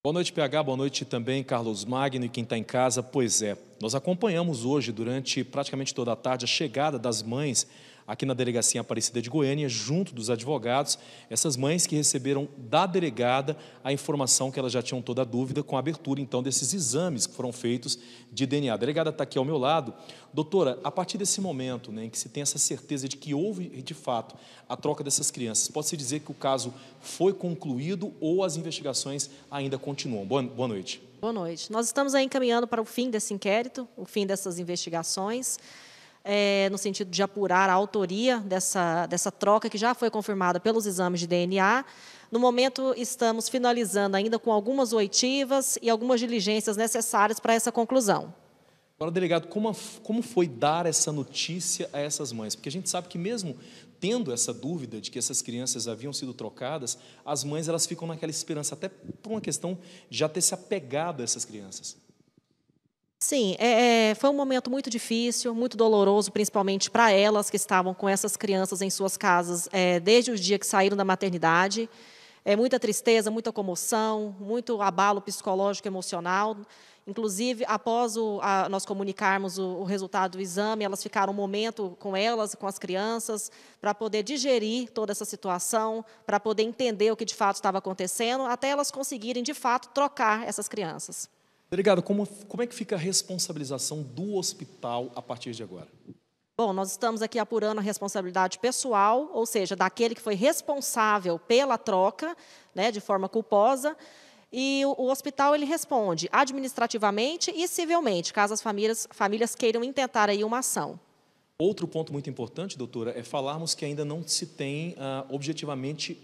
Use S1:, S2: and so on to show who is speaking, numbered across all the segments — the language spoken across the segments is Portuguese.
S1: Boa noite, PH. Boa noite também, Carlos Magno e quem está em casa. Pois é, nós acompanhamos hoje, durante praticamente toda a tarde, a chegada das mães aqui na delegacia Aparecida de Goiânia, junto dos advogados, essas mães que receberam da delegada a informação que elas já tinham toda a dúvida com a abertura, então, desses exames que foram feitos de DNA. A delegada está aqui ao meu lado. Doutora, a partir desse momento né, em que se tem essa certeza de que houve, de fato, a troca dessas crianças, pode-se dizer que o caso foi concluído ou as investigações ainda continuam? Boa, boa noite.
S2: Boa noite. Nós estamos aí encaminhando para o fim desse inquérito, o fim dessas investigações é, no sentido de apurar a autoria dessa, dessa troca, que já foi confirmada pelos exames de DNA. No momento, estamos finalizando ainda com algumas oitivas e algumas diligências necessárias para essa conclusão.
S1: Agora, delegado, como, a, como foi dar essa notícia a essas mães? Porque a gente sabe que mesmo tendo essa dúvida de que essas crianças haviam sido trocadas, as mães elas ficam naquela esperança, até por uma questão de já ter se apegado a essas crianças.
S2: Sim, é, é, foi um momento muito difícil, muito doloroso, principalmente para elas que estavam com essas crianças em suas casas é, desde o dia que saíram da maternidade. É muita tristeza, muita comoção, muito abalo psicológico, emocional. Inclusive, após o, a, nós comunicarmos o, o, resultado do exame, elas ficaram um momento com elas, com as crianças, para poder digerir toda essa situação, para poder entender o que de fato estava acontecendo, até elas conseguirem de fato trocar essas crianças.
S1: Delegado, como, como é que fica a responsabilização do hospital a partir de agora?
S2: Bom, nós estamos aqui apurando a responsabilidade pessoal, ou seja, daquele que foi responsável pela troca, né, de forma culposa, e o, o hospital ele responde administrativamente e civilmente, caso as famílias, famílias queiram intentar aí uma ação.
S1: Outro ponto muito importante, doutora, é falarmos que ainda não se tem ah, objetivamente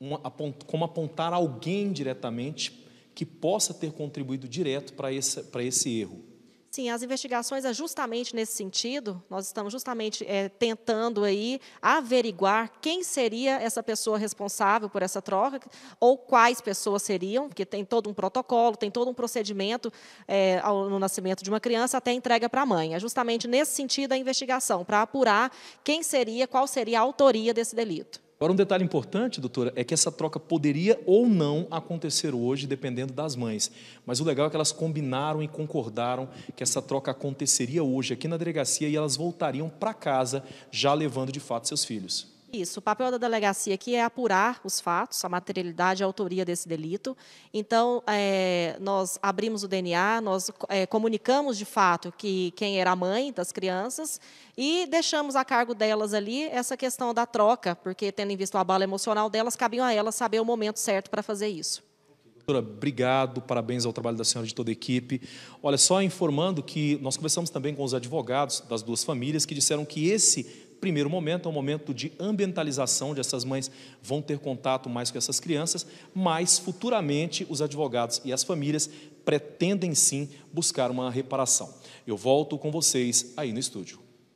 S1: uma, como apontar alguém diretamente que possa ter contribuído direto para esse, para esse erro.
S2: Sim, as investigações é justamente nesse sentido. Nós estamos justamente é, tentando aí averiguar quem seria essa pessoa responsável por essa troca ou quais pessoas seriam, porque tem todo um protocolo, tem todo um procedimento é, ao, no nascimento de uma criança até entrega para a mãe. É justamente nesse sentido a investigação, para apurar quem seria, qual seria a autoria desse delito.
S1: Agora, um detalhe importante, doutora, é que essa troca poderia ou não acontecer hoje, dependendo das mães. Mas o legal é que elas combinaram e concordaram que essa troca aconteceria hoje aqui na delegacia e elas voltariam para casa já levando de fato seus filhos.
S2: Isso, o papel da delegacia aqui é apurar os fatos, a materialidade, a autoria desse delito. Então, é, nós abrimos o DNA, nós é, comunicamos de fato que quem era a mãe das crianças e deixamos a cargo delas ali essa questão da troca, porque tendo em vista o abalo emocional delas, cabiam a elas saber o momento certo para fazer isso.
S1: Doutora, obrigado, parabéns ao trabalho da senhora de toda a equipe. Olha, só informando que nós conversamos também com os advogados das duas famílias que disseram que esse primeiro momento é um momento de ambientalização, onde essas mães vão ter contato mais com essas crianças, mas futuramente os advogados e as famílias pretendem sim buscar uma reparação. Eu volto com vocês aí no estúdio.